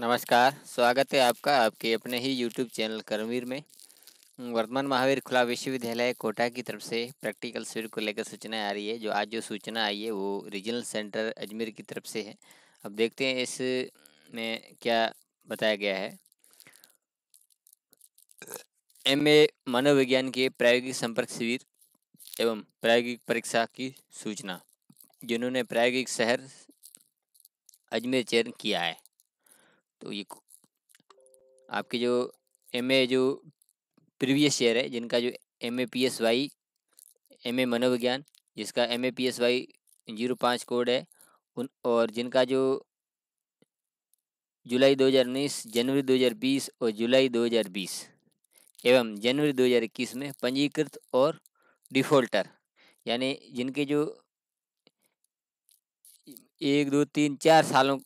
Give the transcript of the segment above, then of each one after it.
नमस्कार स्वागत है आपका आपके अपने ही यूट्यूब चैनल करमवीर में वर्तमान महावीर खुला विश्वविद्यालय कोटा की तरफ से प्रैक्टिकल शिविर को लेकर सूचना आ रही है जो आज जो सूचना आई है वो रीजनल सेंटर अजमेर की तरफ से है अब देखते हैं इस में क्या बताया गया है एम ए मनोविज्ञान के प्रायोगिक संपर्क शिविर एवं प्रायोगिक परीक्षा की सूचना जिन्होंने प्रायोगिक शहर अजमेर चयन किया है तो ये आपके जो एम जो प्रीवियस ईयर है जिनका जो M A P S Y M A मनोविज्ञान जिसका M A P S Y zero पाँच कोड है उन और जिनका जो जुलाई 2019 जनवरी 2020 और जुलाई 2020 एवं जनवरी 2021 में पंजीकृत और डिफ़ॉल्टर यानी जिनके जो एक दो तीन चार सालों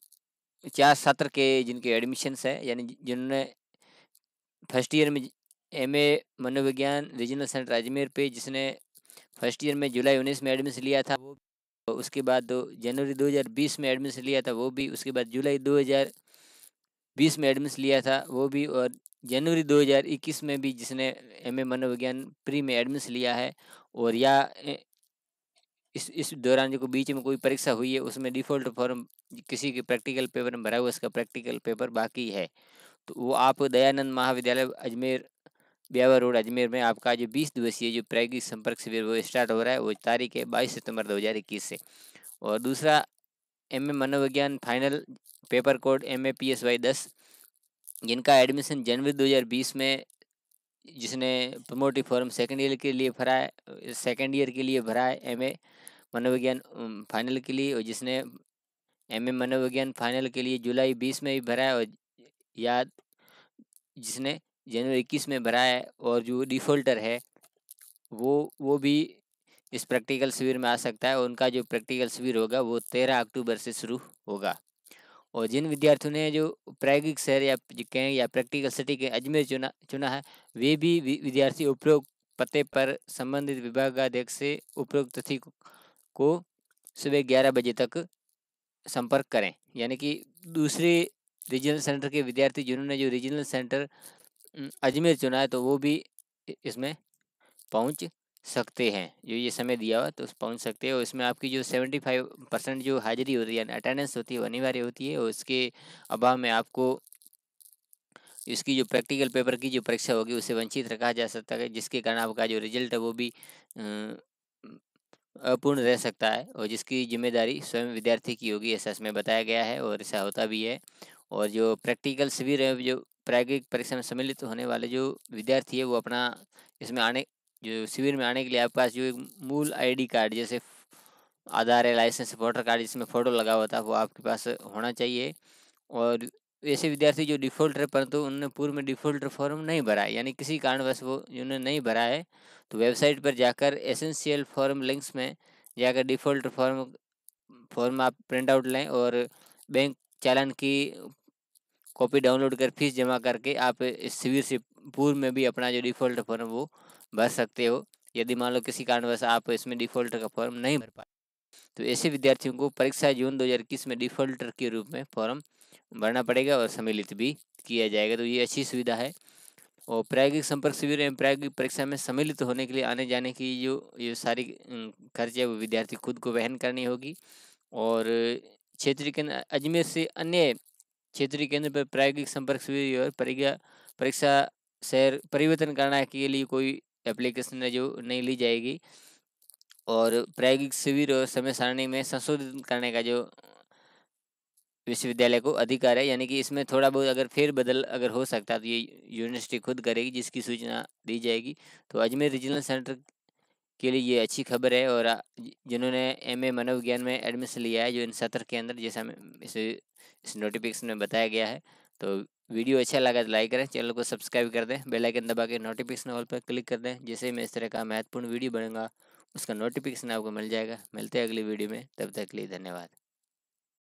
चार सत्र के जिनके एडमिशन्स हैं यानी जिन्होंने फर्स्ट ईयर में एम मनोविज्ञान रीजनल सेंटर अजमेर पे जिसने फर्स्ट ईयर में जुलाई उन्नीस में एडमिशन लिया था वो उसके बाद दो जनवरी 2020 में एडमिशन लिया था वो भी उसके बाद जुलाई 2020 में एडमिशन लिया था वो भी और जनवरी 2021 में भी जिसने एम मनोविज्ञान प्री में एडमिशन लिया है और या इस इस दौरान जो बीच में कोई परीक्षा हुई है उसमें डिफ़ॉल्ट फॉर्म किसी के प्रैक्टिकल पेपर में भरा हुआ उसका प्रैक्टिकल पेपर बाकी है तो वो आप दयानंद महाविद्यालय अजमेर ब्यावर रोड अजमेर में आपका जो बीस दिवसीय जो प्रायोगिक संपर्क शिविर वो स्टार्ट हो रहा है वो तारीख है बाईस सितंबर दो हज़ार इक्कीस से और दूसरा एम ए मनोविज्ञान final paper code M A P S Y दस जिनका एडमिशन जनवरी 2020 में जिसने प्रमोटिव फॉर्म सेकेंड ईयर के लिए भरा है सेकेंड ईयर के लिए भरा है एम मनोविज्ञान फाइनल के लिए और जिसने एम मनोविज्ञान फाइनल के लिए जुलाई बीस में भी भरा है और या जिसने जनवरी इक्कीस में भरा है और जो डिफ़ॉल्टर है वो वो भी इस प्रैक्टिकल शिविर में आ सकता है उनका जो प्रैक्टिकल शिविर होगा वो तेरह अक्टूबर से शुरू होगा और जिन विद्यार्थियों ने जो प्रायोगिक शहर या कहें या प्रैक्टिकल सिटी के अजमेर चुना चुना है वे भी विद्यार्थी उपयोग पते पर संबंधित विभागाध्यक्ष से उपरोक्त तिथि को सुबह ग्यारह बजे तक संपर्क करें यानी कि दूसरे रीजनल सेंटर के विद्यार्थी जिन्होंने जो रीजनल सेंटर अजमेर चुना है तो वो भी इसमें पहुंच सकते हैं जो ये समय दिया हुआ तो पहुंच सकते हैं और इसमें आपकी जो सेवेंटी फाइव परसेंट जो हाजिरी होती है अटेंडेंस होती है वो अनिवार्य होती है और उसके अभाव में आपको इसकी जो प्रैक्टिकल पेपर की जो परीक्षा होगी उसे वंचित रखा जा सकता है जिसके कारण आपका जो रिजल्ट है वो भी अपूर्ण रह सकता है और जिसकी जिम्मेदारी स्वयं विद्यार्थी की होगी ऐसा इसमें बताया गया है और ऐसा होता भी है और जो प्रैक्टिकल शिविर है जो प्रायोगिक परीक्षा में सम्मिलित होने वाले जो विद्यार्थी है वो अपना इसमें आने जो शिविर में आने के लिए आपके पास जो एक मूल आईडी कार्ड जैसे आधार है लाइसेंस वोटर कार्ड जिसमें फ़ोटो लगा हुआ था वो आपके पास होना चाहिए और ऐसे विद्यार्थी जो डिफ़ॉल्टर परंतु तो उन्होंने पूर्व में डिफ़ॉल्टर फॉर्म नहीं भरा है यानी किसी कारणवश वो उन्होंने नहीं भरा है तो वेबसाइट पर जाकर एसेंशियल फॉर्म लिंक्स में जाकर डिफ़ॉल्ट फॉर्म फॉर्म आप प्रिंट आउट लें और बैंक चालान की कॉपी डाउनलोड कर फीस जमा करके आप इस शिविर से पूर्व में भी अपना जो डिफ़ॉल्ट फॉर्म वो भर सकते हो यदि मान लो किसी कारणवश आप इसमें डिफॉल्टर का फॉर्म नहीं भर पाए तो ऐसे विद्यार्थियों को परीक्षा जून 2021 में डिफॉल्टर के रूप में फॉर्म भरना पड़ेगा और सम्मिलित भी किया जाएगा तो ये अच्छी सुविधा है और प्रायोगिक संपर्क शिविर एवं प्रायोगिक परीक्षा में सम्मिलित होने के लिए आने जाने की जो ये सारी खर्च है वो विद्यार्थी खुद को वहन करनी होगी और क्षेत्रीय केंद्र अजमेर से अन्य क्षेत्रीय केंद्र पर प्रायोगिक संपर्क शिविर और परीक्षा परीक्षा शहर परिवर्तन करना के लिए कोई एप्लीकेशन है जो नहीं ली जाएगी और प्रायोगिक शिविर और समय सारणी में संशोधित करने का जो विश्वविद्यालय को अधिकार है यानी कि इसमें थोड़ा बहुत अगर फिर बदल अगर हो सकता है तो ये यूनिवर्सिटी खुद करेगी जिसकी सूचना दी जाएगी तो अजमेर रीजनल सेंटर के लिए ये अच्छी खबर है और जिन्होंने एमए मनोविज्ञान में एडमिशन लिया है जो इन सत्र के अंदर जैसा इस, इस नोटिफिकेशन में बताया गया है तो वीडियो अच्छा लगा तो लाइक करें चैनल को सब्सक्राइब कर दें बेल आइकन दबा के नोटिफिकेशन ऑल पर क्लिक कर दें जैसे मैं इस तरह का महत्वपूर्ण वीडियो बनूंगा उसका नोटिफिकेशन आपको मिल जाएगा मिलते हैं अगली वीडियो में तब तक के लिए धन्यवाद